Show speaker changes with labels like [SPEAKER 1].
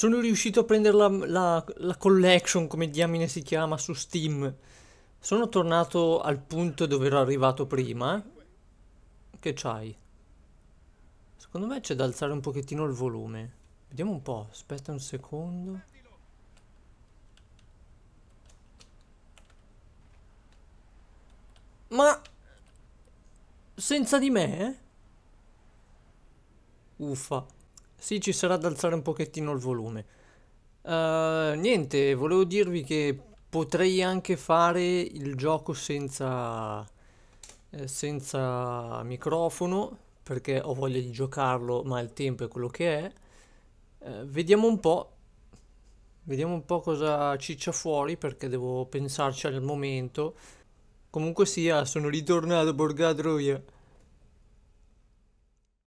[SPEAKER 1] Sono riuscito a prendere la, la, la collection, come diamine si chiama, su Steam. Sono tornato al punto dove ero arrivato prima. Che c'hai? Secondo me c'è da alzare un pochettino il volume. Vediamo un po', aspetta un secondo.
[SPEAKER 2] Ma... Senza di me? Eh?
[SPEAKER 1] Uffa. Sì, ci sarà ad alzare un pochettino il volume. Uh, niente, volevo dirvi che potrei anche fare il gioco senza, eh, senza microfono, perché ho voglia di giocarlo, ma il tempo è quello che è. Uh, vediamo un po'. Vediamo un po' cosa ciccia fuori, perché devo pensarci al momento. Comunque sia, sono ritornato, Borgadroia.